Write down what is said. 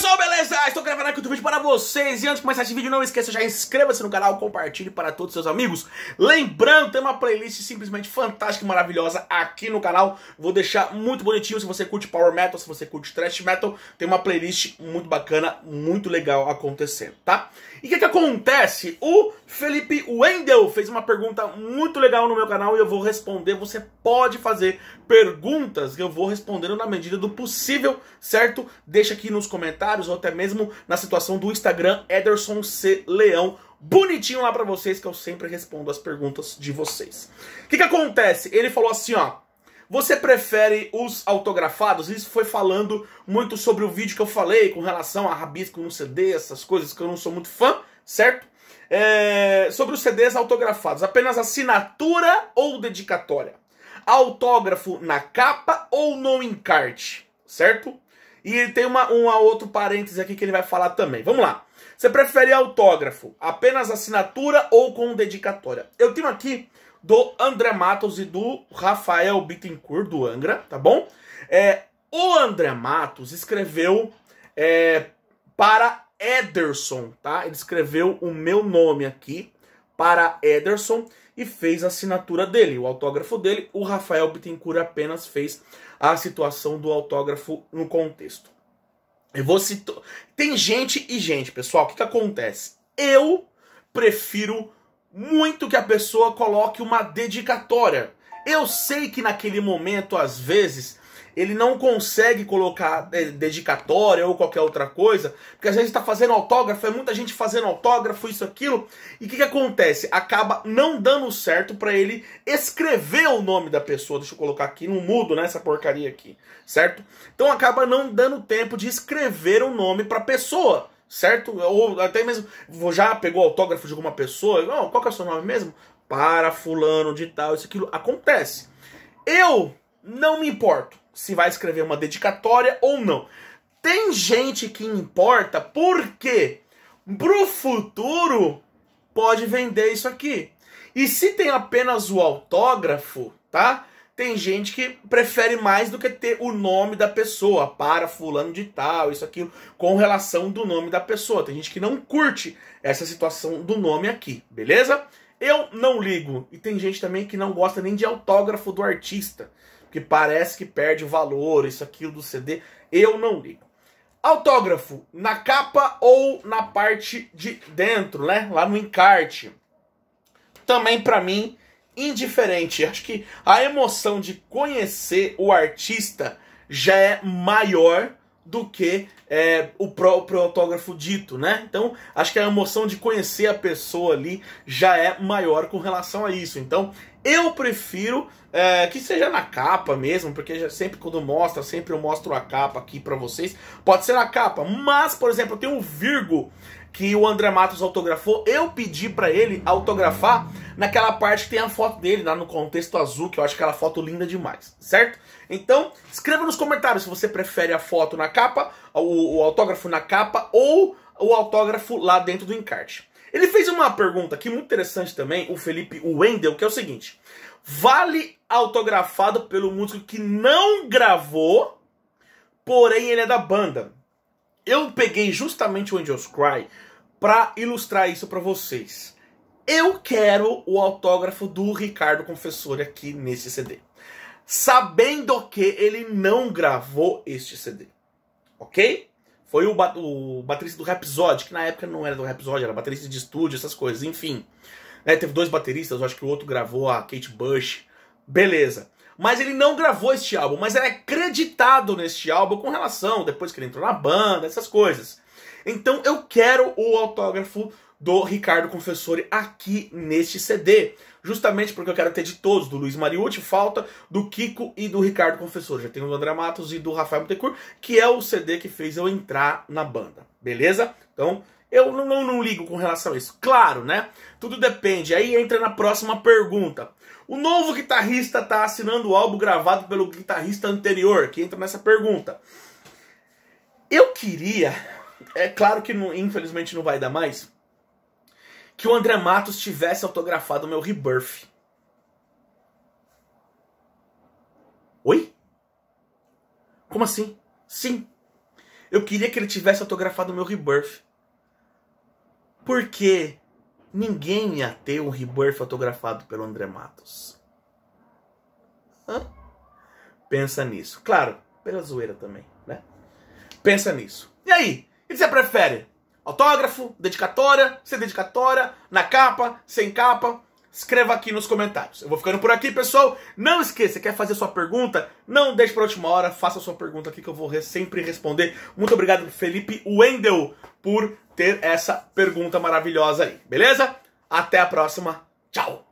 pessoal, beleza? Estou gravando aqui outro vídeo para vocês E antes de começar esse vídeo, não esqueça, já inscreva-se no canal Compartilhe para todos os seus amigos Lembrando, tem uma playlist simplesmente fantástica e maravilhosa aqui no canal Vou deixar muito bonitinho, se você curte Power Metal, se você curte Thrash Metal Tem uma playlist muito bacana, muito legal acontecendo, tá? E o que, que acontece? O Felipe Wendel fez uma pergunta muito legal no meu canal e eu vou responder. Você pode fazer perguntas que eu vou respondendo na medida do possível, certo? Deixa aqui nos comentários ou até mesmo na situação do Instagram Ederson C. Leão bonitinho lá para vocês que eu sempre respondo as perguntas de vocês. O que, que acontece? Ele falou assim, ó. Você prefere os autografados? Isso foi falando muito sobre o vídeo que eu falei com relação a rabisco no CD, essas coisas que eu não sou muito fã, certo? É, sobre os CDs autografados, apenas assinatura ou dedicatória? Autógrafo na capa ou no encarte, certo? E tem uma, um outro parêntese aqui que ele vai falar também. Vamos lá. Você prefere autógrafo, apenas assinatura ou com dedicatória? Eu tenho aqui do André Matos e do Rafael Bittencourt, do Angra, tá bom? É, o André Matos escreveu é, para Ederson, tá? Ele escreveu o meu nome aqui para Ederson e fez a assinatura dele, o autógrafo dele. O Rafael Bittencourt apenas fez a situação do autógrafo no contexto. Eu vou citar. Tem gente e gente, pessoal. O que, que acontece? Eu prefiro muito que a pessoa coloque uma dedicatória. Eu sei que naquele momento, às vezes, ele não consegue colocar é, dedicatória ou qualquer outra coisa, porque às vezes está fazendo autógrafo, é muita gente fazendo autógrafo, isso, aquilo, e o que, que acontece? Acaba não dando certo para ele escrever o nome da pessoa, deixa eu colocar aqui, não mudo nessa né, porcaria aqui, certo? Então acaba não dando tempo de escrever o um nome para a pessoa, certo? Ou até mesmo, já pegou autógrafo de alguma pessoa, oh, qual que é o seu nome mesmo? Para fulano de tal, isso, aquilo, acontece. Eu não me importo se vai escrever uma dedicatória ou não. Tem gente que importa porque pro futuro pode vender isso aqui. E se tem apenas o autógrafo, tá? Tem gente que prefere mais do que ter o nome da pessoa, para fulano de tal, isso aqui com relação do nome da pessoa. Tem gente que não curte essa situação do nome aqui, beleza? Eu não ligo. E tem gente também que não gosta nem de autógrafo do artista, que parece que perde valor, isso aquilo do CD. Eu não ligo. Autógrafo na capa ou na parte de dentro, né? Lá no encarte. Também para mim indiferente. Acho que a emoção de conhecer o artista já é maior do que é, o próprio autógrafo dito, né? Então, acho que a emoção de conhecer a pessoa ali já é maior com relação a isso. Então, eu prefiro é, que seja na capa mesmo, porque já sempre quando mostra, sempre eu mostro a capa aqui para vocês. Pode ser na capa, mas, por exemplo, tem um Virgo que o André Matos autografou. Eu pedi para ele autografar naquela parte que tem a foto dele, lá no contexto azul, que eu acho aquela foto linda demais, certo? Então, escreva nos comentários se você prefere a foto na capa, o, o autógrafo na capa ou o autógrafo lá dentro do encarte. Ele fez uma pergunta aqui muito interessante também, o Felipe Wendel, que é o seguinte: Vale autografado pelo músico que não gravou, porém ele é da banda. Eu peguei justamente o Angels Cry para ilustrar isso para vocês. Eu quero o autógrafo do Ricardo Confessor aqui nesse CD. Sabendo que ele não gravou este CD. Ok? Foi o, ba o baterista do Rhapsody, que na época não era do Rhapsody, era baterista de estúdio, essas coisas, enfim. Né, teve dois bateristas, eu acho que o outro gravou a Kate Bush. Beleza. Mas ele não gravou este álbum, mas era é acreditado neste álbum com relação, depois que ele entrou na banda, essas coisas. Então eu quero o autógrafo do Ricardo Confessori aqui neste CD. Justamente porque eu quero ter de todos, do Luiz Mariucci, falta do Kiko e do Ricardo Confessori. Já tenho do André Matos e do Rafael Montecourt, que é o CD que fez eu entrar na banda. Beleza? Então, eu não, não, não, ligo com relação a isso. Claro, né? Tudo depende. Aí entra na próxima pergunta. O novo guitarrista está assinando o álbum gravado pelo guitarrista anterior, que entra nessa pergunta. Eu queria. É claro que não, infelizmente não vai dar mais que o André Matos tivesse autografado o meu Rebirth. Oi? Como assim? Sim. Eu queria que ele tivesse autografado o meu Rebirth. Porque ninguém ia ter um Rebirth autografado pelo André Matos. Hã? Pensa nisso. Claro, pela zoeira também, né? Pensa nisso. E aí? O que você prefere? Autógrafo, dedicatória, sem dedicatória, na capa, sem capa. Escreva aqui nos comentários. Eu vou ficando por aqui, pessoal. Não esqueça, quer fazer sua pergunta? Não deixe para última hora, faça sua pergunta aqui que eu vou sempre responder. Muito obrigado, Felipe Wendel, por ter essa pergunta maravilhosa aí, beleza? Até a próxima. Tchau!